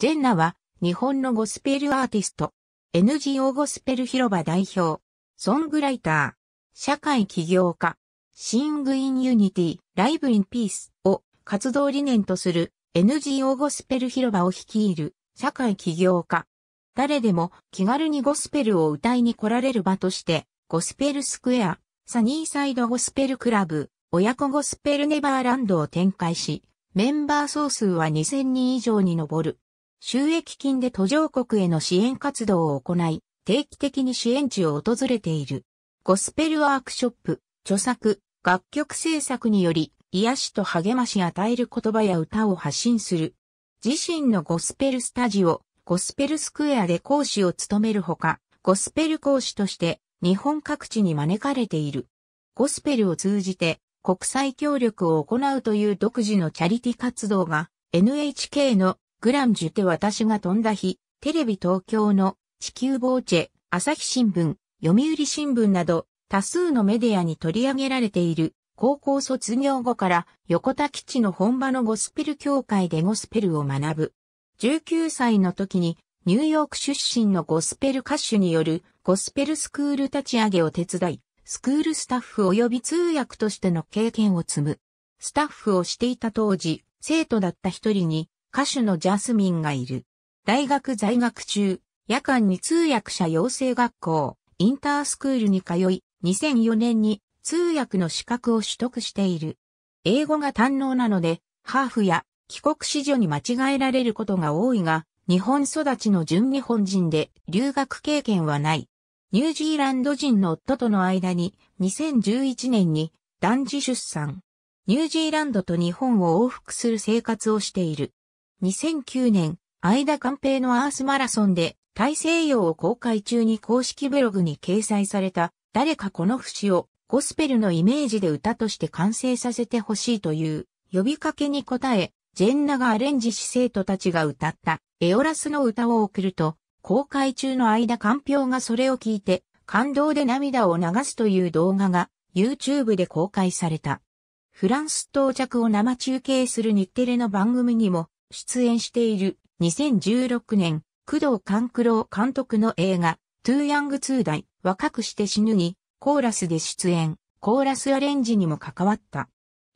ジェンナは日本のゴスペルアーティスト、NGO ゴスペル広場代表、ソングライター、社会起業家、シングインユニティ、ライブインピースを活動理念とする NGO ゴスペル広場を率いる社会起業家。誰でも気軽にゴスペルを歌いに来られる場として、ゴスペルスクエア、サニーサイドゴスペルクラブ、親子ゴスペルネバーランドを展開し、メンバー総数は2000人以上に上る。収益金で途上国への支援活動を行い、定期的に支援地を訪れている。ゴスペルワークショップ、著作、楽曲制作により、癒しと励まし与える言葉や歌を発信する。自身のゴスペルスタジオ、ゴスペルスクエアで講師を務めるほか、ゴスペル講師として日本各地に招かれている。ゴスペルを通じて国際協力を行うという独自のチャリティ活動が NHK のグランジュテ私が飛んだ日、テレビ東京の地球防チェ、朝日新聞、読売新聞など多数のメディアに取り上げられている高校卒業後から横田基地の本場のゴスペル協会でゴスペルを学ぶ。19歳の時にニューヨーク出身のゴスペル歌手によるゴスペルスクール立ち上げを手伝い、スクールスタッフ及び通訳としての経験を積む。スタッフをしていた当時、生徒だった一人に歌手のジャスミンがいる。大学在学中、夜間に通訳者養成学校、インタースクールに通い、2004年に通訳の資格を取得している。英語が堪能なので、ハーフや帰国子女に間違えられることが多いが、日本育ちの純日本人で留学経験はない。ニュージーランド人の夫との間に2011年に男児出産。ニュージーランドと日本を往復する生活をしている。2009年、相田寛平のアースマラソンで大西洋を公開中に公式ブログに掲載された誰かこの節をゴスペルのイメージで歌として完成させてほしいという呼びかけに応え、ジェンナがアレンジし生徒たちが歌ったエオラスの歌を送ると、公開中の間官票がそれを聞いて感動で涙を流すという動画が YouTube で公開された。フランス到着を生中継する日テレの番組にも出演している2016年、工藤勘九郎監督の映画、トゥーヤングツーダイ、若くして死ぬに、コーラスで出演、コーラスアレンジにも関わった。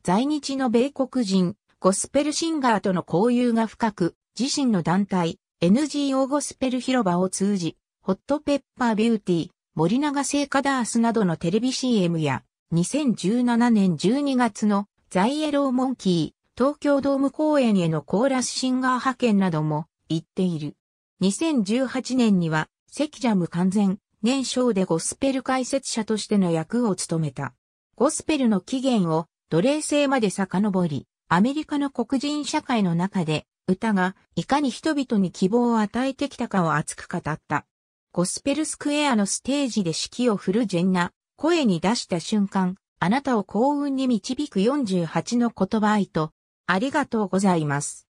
在日の米国人、ゴスペルシンガーとの交友が深く、自身の団体、NGO ゴスペル広場を通じ、ホットペッパービューティー、森永製菓ダースなどのテレビ CM や、2017年12月のザイエローモンキー、東京ドーム公演へのコーラスシンガー派遣なども行っている。2018年には、キジャム完全、年賞でゴスペル解説者としての役を務めた。ゴスペルの起源を奴隷制まで遡り、アメリカの黒人社会の中で、歌がいかに人々に希望を与えてきたかを熱く語った。ゴスペルスクエアのステージで指揮を振るジェンナ、声に出した瞬間、あなたを幸運に導く48の言葉愛とありがとうございます。